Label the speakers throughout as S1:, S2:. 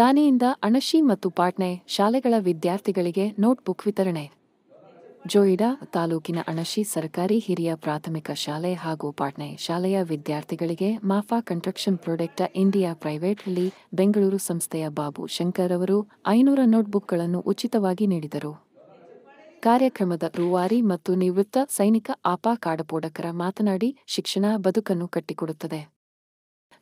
S1: ದಾನಿಯಿಂದ ಅಣಶಿ ಮತ್ತು ಪಾಟ್ನೆ ಶಾಲೆಗಳ ವಿದ್ಯಾರ್ಥಿಗಳಿಗೆ ನೋಟ್ಬುಕ್ ವಿತರಣೆ ಜೋಯಿಡಾ ತಾಲೂಕಿನ ಅಣಶಿ ಸರ್ಕಾರಿ ಹಿರಿಯ ಪ್ರಾಥಮಿಕ ಶಾಲೆ ಹಾಗೂ ಪಾಟ್ನೆ ಶಾಲೆಯ ವಿದ್ಯಾರ್ಥಿಗಳಿಗೆ ಮಾಫಾ ಕನ್ಸ್ಟ್ರಕ್ಷನ್ ಪ್ರೊಡೆಕ್ಟ ಇಂಡಿಯಾ ಪ್ರೈವೇಟ್ ಲಿ ಬೆಂಗಳೂರು ಸಂಸ್ಥೆಯ ಬಾಬು ಶಂಕರ್ ಅವರು ಐನೂರ ನೋಟ್ಬುಕ್ಗಳನ್ನು ಉಚಿತವಾಗಿ ನೀಡಿದರು ಕಾರ್ಯಕ್ರಮದ ರೂವಾರಿ ಮತ್ತು ನಿವೃತ್ತ ಸೈನಿಕ ಆಪಾ ಕಾಡಪೋಡಕರ ಮಾತನಾಡಿ ಶಿಕ್ಷಣ ಬದುಕನ್ನು ಕಟ್ಟಿಕೊಡುತ್ತದೆ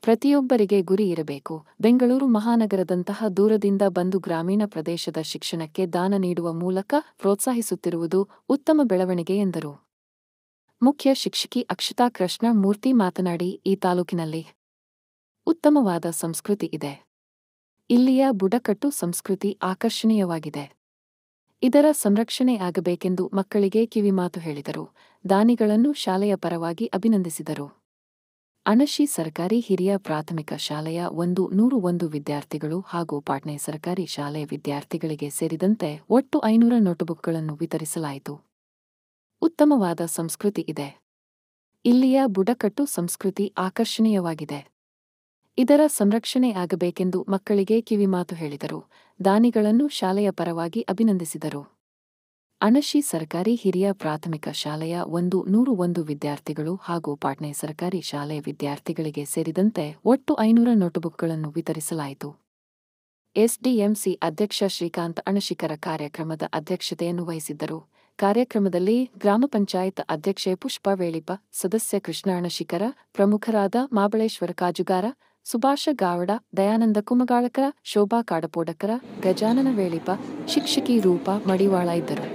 S1: ಪ್ರತಿಯೊಬ್ಬರಿಗೆ ಗುರಿ ಇರಬೇಕು ಬೆಂಗಳೂರು ಮಹಾನಗರದಂತಹ ದೂರದಿಂದ ಬಂದು ಗ್ರಾಮೀಣ ಪ್ರದೇಶದ ಶಿಕ್ಷಣಕ್ಕೆ ದಾನ ನೀಡುವ ಮೂಲಕ ಪ್ರೋತ್ಸಾಹಿಸುತ್ತಿರುವುದು ಉತ್ತಮ ಬೆಳವಣಿಗೆ ಎಂದರು ಮುಖ್ಯ ಶಿಕ್ಷಕಿ ಅಕ್ಷತಾ ಕೃಷ್ಣ ಮೂರ್ತಿ ಮಾತನಾಡಿ ಈ ತಾಲೂಕಿನಲ್ಲಿ ಉತ್ತಮವಾದ ಸಂಸ್ಕೃತಿ ಇದೆ ಇಲ್ಲಿಯ ಬುಡಕಟ್ಟು ಸಂಸ್ಕೃತಿ ಆಕರ್ಷಣೀಯವಾಗಿದೆ ಇದರ ಸಂರಕ್ಷಣೆ ಆಗಬೇಕೆಂದು ಮಕ್ಕಳಿಗೆ ಕಿವಿಮಾತು ಹೇಳಿದರು ದಾನಿಗಳನ್ನು ಶಾಲೆಯ ಪರವಾಗಿ ಅಭಿನಂದಿಸಿದರು ಅಣಶಿ ಸರ್ಕಾರಿ ಹಿರಿಯ ಪ್ರಾಥಮಿಕ ಶಾಲೆಯ ಒಂದು ನೂರು ಒಂದು ವಿದ್ಯಾರ್ಥಿಗಳು ಹಾಗೂ ಪಾಟ್ನೆ ಸರ್ಕಾರಿ ಶಾಲೆ ವಿದ್ಯಾರ್ಥಿಗಳಿಗೆ ಸೇರಿದಂತೆ ಒಟ್ಟು ಐನೂರ ನೋಟ್ಬುಕ್ಗಳನ್ನು ವಿತರಿಸಲಾಯಿತು ಉತ್ತಮವಾದ ಸಂಸ್ಕೃತಿ ಇದೆ ಇಲ್ಲಿಯ ಬುಡಕಟ್ಟು ಸಂಸ್ಕೃತಿ ಆಕರ್ಷಣೀಯವಾಗಿದೆ ಇದರ ಸಂರಕ್ಷಣೆ ಆಗಬೇಕೆಂದು ಮಕ್ಕಳಿಗೆ ಕಿವಿಮಾತು ಹೇಳಿದರು ದಾನಿಗಳನ್ನು ಶಾಲೆಯ ಪರವಾಗಿ ಅಭಿನಂದಿಸಿದರು ಅಣಶಿ ಸರ್ಕಾರಿ ಹಿರಿಯ ಪ್ರಾಥಮಿಕ ಶಾಲೆಯ ಒಂದು ನೂರು ಒಂದು ವಿದ್ಯಾರ್ಥಿಗಳು ಹಾಗೂ ಪಾಟ್ನೆ ಸರ್ಕಾರಿ ಶಾಲೆಯ ವಿದ್ಯಾರ್ಥಿಗಳಿಗೆ ಸೇರಿದಂತೆ ಒಟ್ಟು ಐನೂರ ನೋಟ್ಬುಕ್ಗಳನ್ನು ವಿತರಿಸಲಾಯಿತು ಎಸ್ಡಿಎಂಸಿ ಅಧ್ಯಕ್ಷ ಶ್ರೀಕಾಂತ್ ಅಣಶಿಕರ ಕಾರ್ಯಕ್ರಮದ ಅಧ್ಯಕ್ಷತೆಯನ್ನು ವಹಿಸಿದ್ದರು ಕಾರ್ಯಕ್ರಮದಲ್ಲಿ ಗ್ರಾಮ ಪಂಚಾಯತ್ ಅಧ್ಯಕ್ಷೆ ಪುಷ್ಪ ವೇಳಿಪ ಸದಸ್ಯ ಕೃಷ್ಣ ಅಣಶಿಕರ ಪ್ರಮುಖರಾದ ಮಾಬಳೇಶ್ವರ ಕಾಜುಗಾರ ಸುಭಾಷ ಗಾವಡ ದಯಾನಂದ ಕುಮಗಾಳಕರ ಶೋಭಾ ಕಾಡಪೋಡಕರ ಗಜಾನನ ವೇಳಿಪ ಶಿಕ್ಷಕಿ ರೂಪಾ ಮಡಿವಾಳ ಇದ್ದರು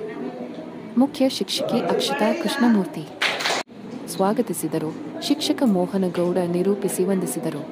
S1: ಮುಖ್ಯ ಶಿಕ್ಷಕಿ ಅಕ್ಷತಾ ಕೃಷ್ಣಮೂರ್ತಿ ಸ್ವಾಗತಿಸಿದರು ಶಿಕ್ಷಕ ಮೋಹನಗೌಡ ನಿರೂಪಿಸಿ ವಂದಿಸಿದರು